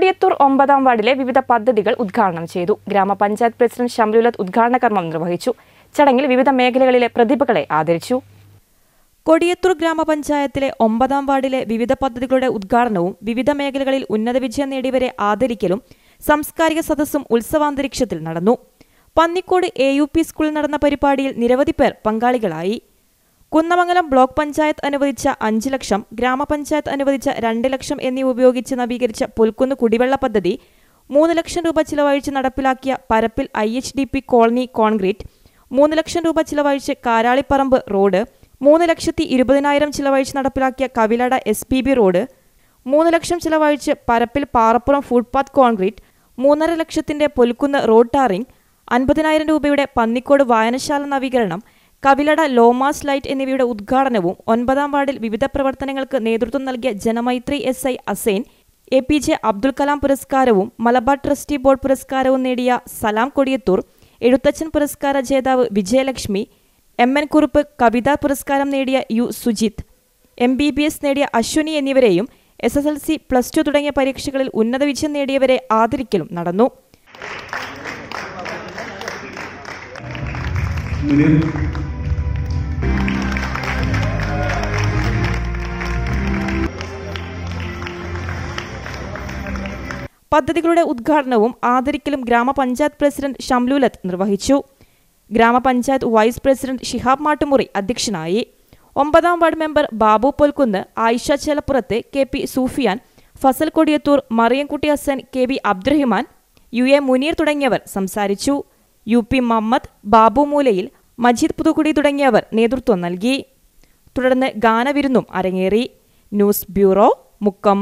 കൊടിയത്തൂർ ഒമ്പതാം വാർഡിലെ വിവിധ പദ്ധതികൾ ഉദ്ഘാടനം ചെയ്തു ഗ്രാമപഞ്ചായത്ത് പ്രസിഡന്റ് ഷംലുലത്ത് ഉദ്ഘാടന കർമ്മം നിർവഹിച്ചു ചടങ്ങിൽ വിവിധ മേഖലകളിലെ പ്രതിഭകളെ ആദരിച്ചു കൊടിയത്തൂർ ഗ്രാമപഞ്ചായത്തിലെ ഒമ്പതാം വാർഡിലെ വിവിധ പദ്ധതികളുടെ ഉദ്ഘാടനവും വിവിധ മേഖലകളിൽ ഉന്നത വിജയം നേടിയവരെ ആദരിക്കലും സാംസ്കാരിക സദസ്സും ഉത്സവാന്തരീക്ഷത്തിൽ നടന്നു പന്നിക്കോട് എ യു പി സ്കൂളിൽ നടന്ന പരിപാടിയിൽ നിരവധി പേർ പങ്കാളികളായി കുന്നമംഗലം ബ്ലോക്ക് പഞ്ചായത്ത് അനുവദിച്ച അഞ്ച് ലക്ഷം ഗ്രാമപഞ്ചായത്ത് അനുവദിച്ച രണ്ട് ലക്ഷം എന്നിവ ഉപയോഗിച്ച് നവീകരിച്ച പുൽക്കുന്ന് കുടിവെള്ള പദ്ധതി മൂന്ന് ലക്ഷം രൂപ ചിലവഴിച്ച് നടപ്പിലാക്കിയ പരപ്പിൽ I H D P colony concrete മൂന്ന് ലക്ഷം രൂപ ചിലവഴിച്ച് കാരാളിപ്പറമ്പ് റോഡ് മൂന്ന് ലക്ഷത്തി ഇരുപതിനായിരം ചിലവഴിച്ച് നടപ്പിലാക്കിയ കവിലട എസ് പി ബി റോഡ് മൂന്ന് ലക്ഷം ചിലവഴിച്ച് പരപ്പിൽ പാറപ്പുറം ഫുട്പാത്ത് കോൺക്രീറ്റ് മൂന്നര ലക്ഷത്തിന്റെ പുൽക്കുന്ന് റോഡ് ടാറിംഗ് അൻപതിനായിരം രൂപയുടെ പന്നിക്കോട് വായനശാല നവീകരണം കവിലട ലോമാസ് ലൈറ്റ് എന്നിവയുടെ ഉദ്ഘാടനവും ഒൻപതാം വാർഡിൽ വിവിധ പ്രവർത്തനങ്ങൾക്ക് നേതൃത്വം നൽകിയ Janamaithri S I Asain A P J Abdul Kalam പുരസ്കാരവും മലബാർ ട്രസ്റ്റി ബോർഡ് പുരസ്കാരവും നേടിയ സലാം കൊടിയത്തൂർ എഴുത്തച്ഛൻ പുരസ്കാര ജേതാവ് വിജയലക്ഷ്മി എം എൻ കുറുപ്പ് കവിതാ പുരസ്കാരം നേടിയ U Sujith M B B S നേടിയ അശ്വിനി എന്നിവരെയും S S L C plus two തുടങ്ങിയ പരീക്ഷകളിൽ ഉന്നത വിജയം നേടിയവരെ ആദരിക്കലും നടന്നു Thank you. പദ്ധതികളുടെ ഉദ്ഘാടനവും ആദരിക്കലും ഗ്രാമപഞ്ചായത്ത് പ്രസിഡന്റ് ഷംലൂലത്ത് നിർവഹിച്ചു ഗ്രാമപഞ്ചായത്ത് വൈസ് പ്രസിഡന്റ് ഷിഹാബ് മാട്ടുമുറി അധ്യക്ഷനായി ഒമ്പതാം ward member Babu Polkunnu Ayisha Chelappurath K P Sufiyan Fasal Kodiyathur Mariyamkutty Hasan K V Abdurahiman U A Muneer തുടങ്ങിയവർ സംസാരിച്ചു യു പി മമ്മദ് ബാബു മൂലയിൽ മജീദ് പുതുക്കുടി തുടങ്ങിയവർ നേതൃത്വം നൽകി തുടർന്ന് ഗാനവിരുന്നും അരങ്ങേറി ന്യൂസ് ബ്യൂറോ മുക്കം